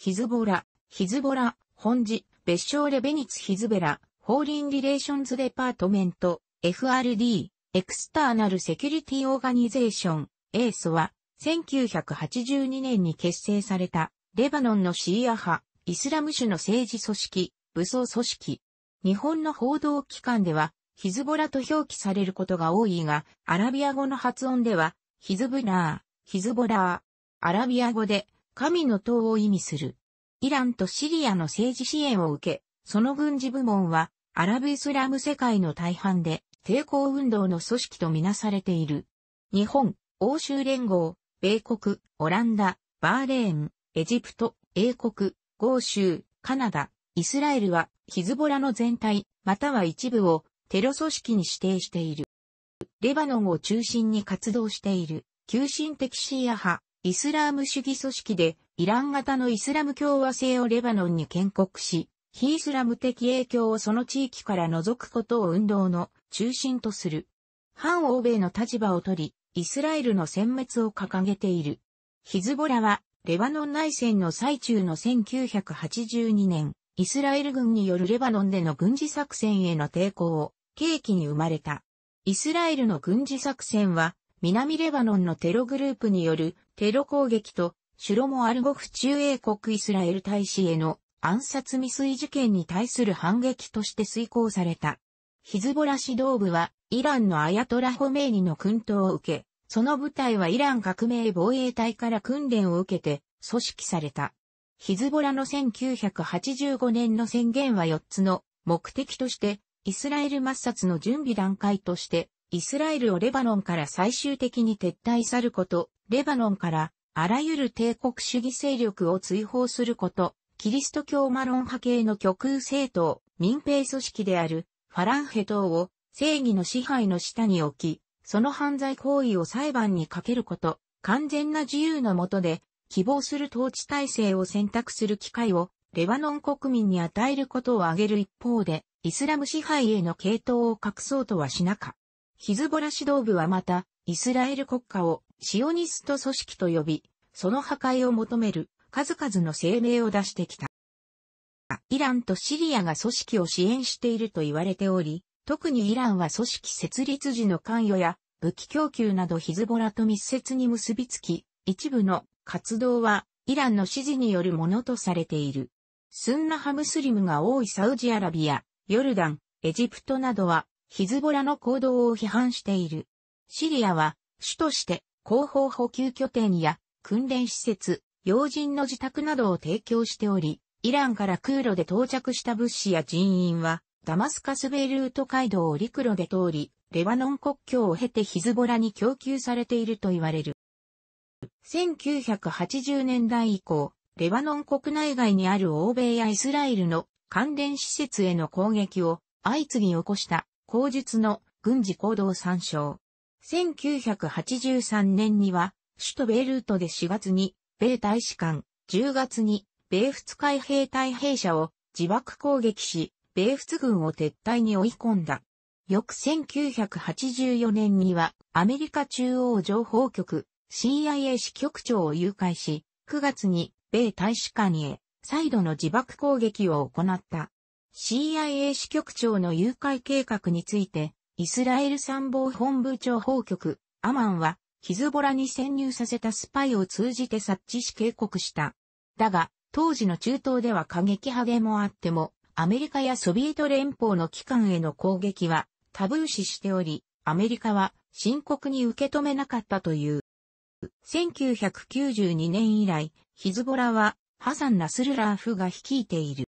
ヒズボラ、ヒズボラ、本寺、別称レベニツ・ヒズベラ、法輪リレーションズ・デパートメント、FRD、エクスターナル・セキュリティ・オーガニゼーション、エースは、1982年に結成された、レバノンのシーア派、イスラム種の政治組織、武装組織。日本の報道機関では、ヒズボラと表記されることが多いが、アラビア語の発音では、ヒズブラー、ヒズボラー。アラビア語で、神の塔を意味する。イランとシリアの政治支援を受け、その軍事部門は、アラブ・イスラム世界の大半で、抵抗運動の組織とみなされている。日本、欧州連合、米国、オランダ、バーレーン、エジプト、英国、豪州、カナダ、イスラエルは、ヒズボラの全体、または一部を、テロ組織に指定している。レバノンを中心に活動している、急進的シーア派、イスラーム主義組織で、イラン型のイスラム共和制をレバノンに建国し、非イスラム的影響をその地域から除くことを運動の中心とする。反欧米の立場を取り、イスラエルの殲滅を掲げている。ヒズボラは、レバノン内戦の最中の1982年、イスラエル軍によるレバノンでの軍事作戦への抵抗を契機に生まれた。イスラエルの軍事作戦は、南レバノンのテログループによるテロ攻撃と、シュロモ・アルゴフ中英国イスラエル大使への暗殺未遂事件に対する反撃として遂行された。ヒズボラ指導部は、イランのアヤトラホメイニの訓導を受け、その部隊はイラン革命防衛隊から訓練を受けて組織された。ヒズボラの1985年の宣言は4つの目的として、イスラエル抹殺の準備段階として、イスラエルをレバノンから最終的に撤退さること、レバノンからあらゆる帝国主義勢力を追放すること、キリスト教マロン派系の極右政党、民兵組織であるファランヘ党を正義の支配の下に置き、その犯罪行為を裁判にかけること、完全な自由のもとで希望する統治体制を選択する機会をレバノン国民に与えることを挙げる一方で、イスラム支配への系統を隠そうとはしなか。ヒズボラ指導部はまた、イスラエル国家をシオニスト組織と呼び、その破壊を求める数々の声明を出してきた。イランとシリアが組織を支援していると言われており、特にイランは組織設立時の関与や武器供給などヒズボラと密接に結びつき、一部の活動はイランの指示によるものとされている。スンナハムスリムが多いサウジアラビア、ヨルダン、エジプトなどはヒズボラの行動を批判している。シリアは主として広報補給拠点や訓練施設、要人の自宅などを提供しており、イランから空路で到着した物資や人員は、ダマスカスベイルート街道を陸路で通り、レバノン国境を経てヒズボラに供給されていると言われる。1980年代以降、レバノン国内外にある欧米やイスラエルの関連施設への攻撃を相次ぎ起こした口述の軍事行動参照。1983年には、首都ベイルートで4月に、米大使館、10月に、米仏海兵隊兵舎を自爆攻撃し、米仏軍を撤退に追い込んだ。翌1984年には、アメリカ中央情報局、CIA 支局長を誘拐し、9月に、米大使館へ、再度の自爆攻撃を行った。CIA 支局長の誘拐計画について、イスラエル参謀本部長報局、アマンは、ヒズボラに潜入させたスパイを通じて察知し警告した。だが、当時の中東では過激派でもあっても、アメリカやソビエト連邦の機関への攻撃はタブー視しており、アメリカは深刻に受け止めなかったという。1992年以来、ヒズボラはハサン・ナスルラーフが率いている。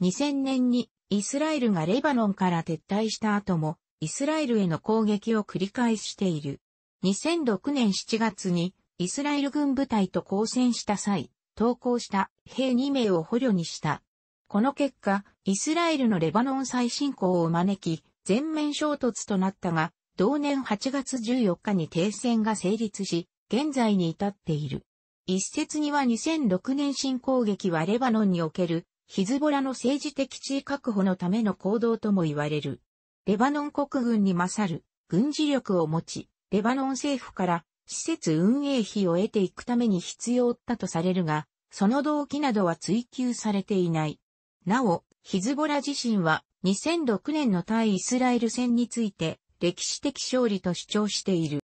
2000年にイスラエルがレバノンから撤退した後もイスラエルへの攻撃を繰り返している。2006年7月にイスラエル軍部隊と交戦した際、投降した兵2名を捕虜にした。この結果、イスラエルのレバノン再侵攻を招き、全面衝突となったが、同年8月14日に停戦が成立し、現在に至っている。一説には2006年新攻撃はレバノンにおけるヒズボラの政治的地位確保のための行動とも言われる。レバノン国軍に勝る軍事力を持ち、レバノン政府から施設運営費を得ていくために必要だとされるが、その動機などは追求されていない。なお、ヒズボラ自身は2006年の対イスラエル戦について歴史的勝利と主張している。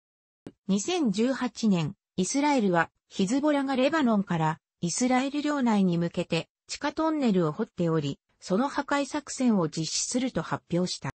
2018年、イスラエルはヒズボラがレバノンからイスラエル領内に向けて地下トンネルを掘っており、その破壊作戦を実施すると発表した。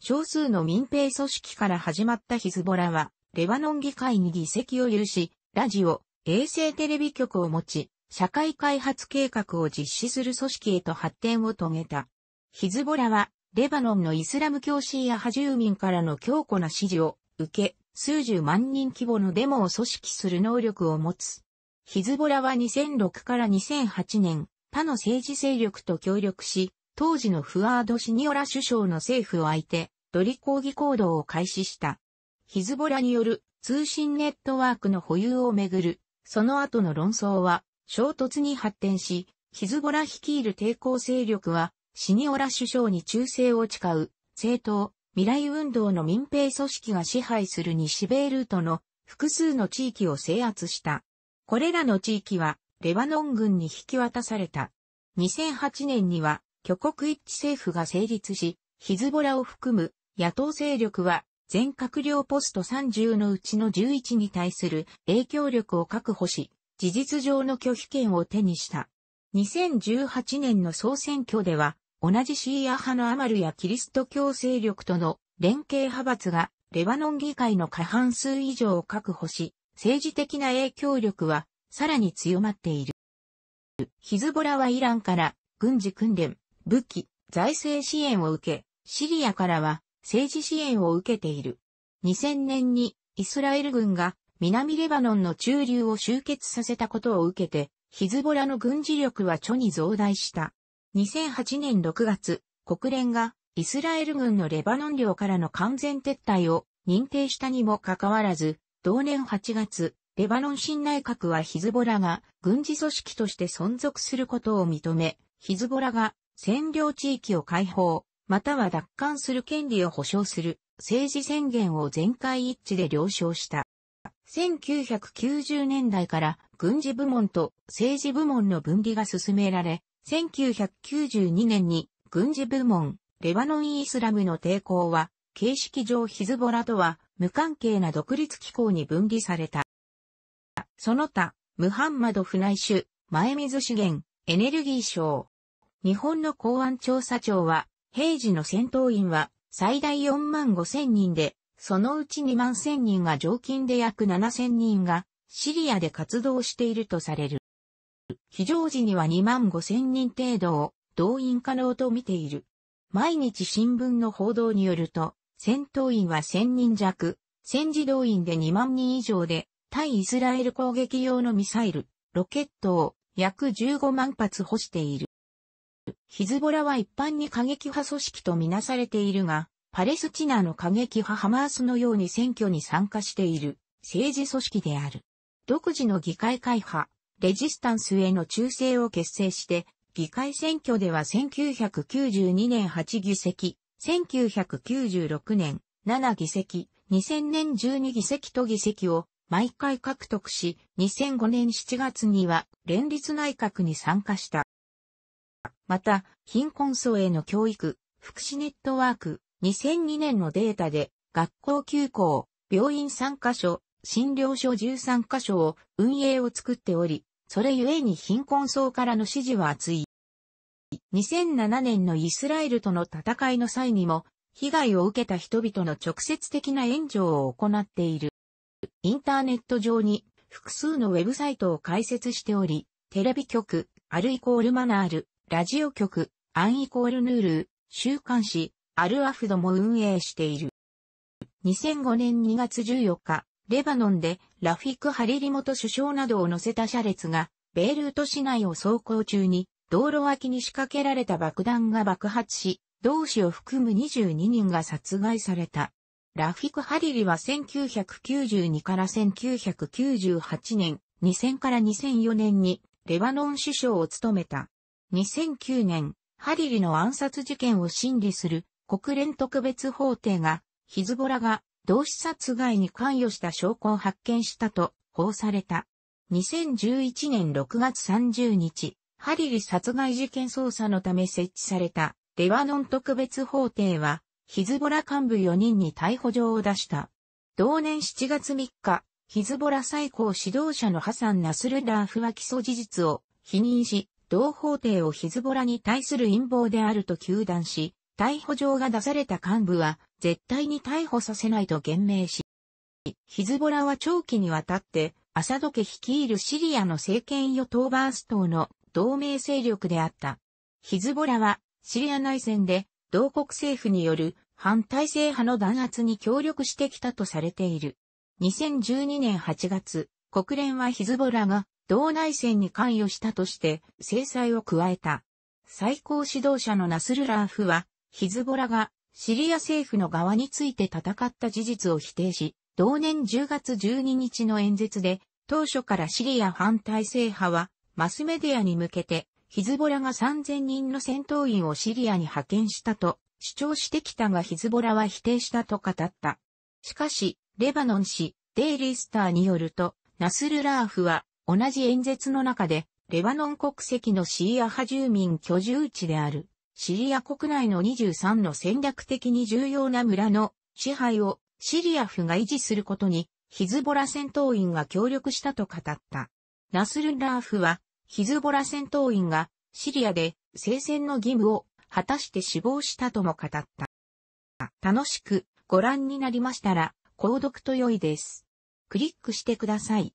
少数の民兵組織から始まったヒズボラは、レバノン議会に議席を有し、ラジオ、衛星テレビ局を持ち、社会開発計画を実施する組織へと発展を遂げた。ヒズボラは、レバノンのイスラム教シーア派住民からの強固な支持を受け、数十万人規模のデモを組織する能力を持つ。ヒズボラは2006から2008年、他の政治勢力と協力し、当時のフワード・シニオラ首相の政府を相手、ドリ抗議行動を開始した。ヒズボラによる通信ネットワークの保有をめぐる、その後の論争は衝突に発展し、ヒズボラ率いる抵抗勢力は、シニオラ首相に忠誠を誓う、政党、未来運動の民兵組織が支配する西ベイルートの複数の地域を制圧した。これらの地域は、レバノン軍に引き渡された。2008年には、挙国一致政府が成立し、ヒズボラを含む野党勢力は全閣僚ポスト30のうちの11に対する影響力を確保し、事実上の拒否権を手にした。2018年の総選挙では、同じシーア派のアマルやキリスト教勢力との連携派閥がレバノン議会の過半数以上を確保し、政治的な影響力はさらに強まっている。ヒズボラはイランから軍事訓練、武器、財政支援を受け、シリアからは政治支援を受けている。2000年にイスラエル軍が南レバノンの中流を集結させたことを受けて、ヒズボラの軍事力は著に増大した。2008年6月、国連がイスラエル軍のレバノン領からの完全撤退を認定したにもかかわらず、同年8月、レバノン新内閣はヒズボラが軍事組織として存続することを認め、ヒズボラが占領地域を解放、または奪還する権利を保障する政治宣言を全会一致で了承した。1990年代から軍事部門と政治部門の分離が進められ、1992年に軍事部門、レバノンイスラムの抵抗は、形式上ヒズボラとは無関係な独立機構に分離された。その他、ムハンマド・フナイシュ、前水資源、エネルギー省、日本の公安調査庁は、平時の戦闘員は最大4万5千人で、そのうち2万千人が常勤で約7千人がシリアで活動しているとされる。非常時には2万5千人程度を動員可能と見ている。毎日新聞の報道によると、戦闘員は1000人弱、戦時動員で2万人以上で、対イスラエル攻撃用のミサイル、ロケットを約15万発保している。ヒズボラは一般に過激派組織とみなされているが、パレスチナの過激派ハマースのように選挙に参加している政治組織である。独自の議会会派、レジスタンスへの忠誠を結成して、議会選挙では1992年8議席、1996年7議席、2000年12議席と議席を毎回獲得し、2005年7月には連立内閣に参加した。また、貧困層への教育、福祉ネットワーク、2002年のデータで、学校休校、病院3カ所、診療所13カ所を運営を作っており、それゆえに貧困層からの支持は厚い。2007年のイスラエルとの戦いの際にも、被害を受けた人々の直接的な援助を行っている。インターネット上に複数のウェブサイトを開設しており、テレビ局、アルイコールマナール、ラジオ局、アンイコールヌール、週刊誌、アルアフドも運営している。2005年2月14日、レバノンでラフィク・ハリリ元首相などを乗せた車列が、ベイルート市内を走行中に、道路脇に仕掛けられた爆弾が爆発し、同志を含む22人が殺害された。ラフィク・ハリリは1992から1998年、2000から2004年にレバノン首相を務めた。2009年、ハリリの暗殺事件を審理する国連特別法廷が、ヒズボラが同志殺害に関与した証拠を発見したと報された。2011年6月30日、ハリリ殺害事件捜査のため設置されたレバノン特別法廷は、ヒズボラ幹部4人に逮捕状を出した。同年7月3日、ヒズボラ最高指導者のハサン・ナスルラーフは起訴事実を否認し、同法廷をヒズボラに対する陰謀であると求断し、逮捕状が出された幹部は、絶対に逮捕させないと言明し、ヒズボラは長期にわたって、アサド家率いるシリアの政権与党バース党の同盟勢力であった。ヒズボラは、シリア内戦で、同国政府による反体制派の弾圧に協力してきたとされている。2012年8月、国連はヒズボラが道内戦に関与したとして制裁を加えた。最高指導者のナスルラーフは、ヒズボラがシリア政府の側について戦った事実を否定し、同年10月12日の演説で、当初からシリア反体制派は、マスメディアに向けて、ヒズボラが3000人の戦闘員をシリアに派遣したと主張してきたがヒズボラは否定したと語った。しかし、レバノン氏、デイリースターによると、ナスルラーフは同じ演説の中で、レバノン国籍のシーア派住民居住地である、シリア国内の23の戦略的に重要な村の支配をシリア府が維持することにヒズボラ戦闘員が協力したと語った。ナスルラーフはヒズボラ戦闘員がシリアで聖戦の義務を果たして死亡したとも語った。楽しくご覧になりましたら購読と良いです。クリックしてください。